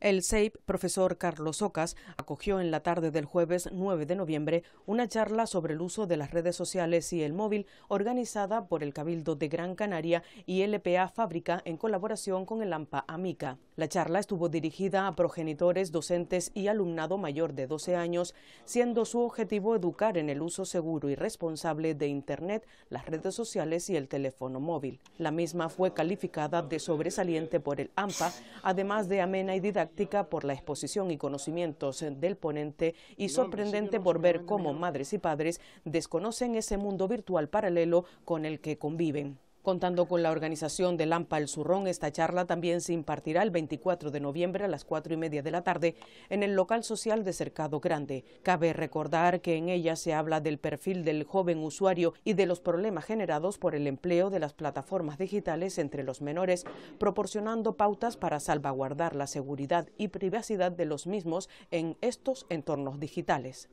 El SEIP, profesor Carlos Ocas, acogió en la tarde del jueves 9 de noviembre una charla sobre el uso de las redes sociales y el móvil organizada por el Cabildo de Gran Canaria y LPA Fábrica en colaboración con el AMPA AMICA. La charla estuvo dirigida a progenitores, docentes y alumnado mayor de 12 años, siendo su objetivo educar en el uso seguro y responsable de Internet, las redes sociales y el teléfono móvil. La misma fue calificada de sobresaliente por el AMPA, además de amena y didáctica por la exposición y conocimientos del ponente y sorprendente por ver cómo madres y padres desconocen ese mundo virtual paralelo con el que conviven. Contando con la organización de Lampa El Zurrón, esta charla también se impartirá el 24 de noviembre a las 4 y media de la tarde en el local social de Cercado Grande. Cabe recordar que en ella se habla del perfil del joven usuario y de los problemas generados por el empleo de las plataformas digitales entre los menores, proporcionando pautas para salvaguardar la seguridad y privacidad de los mismos en estos entornos digitales.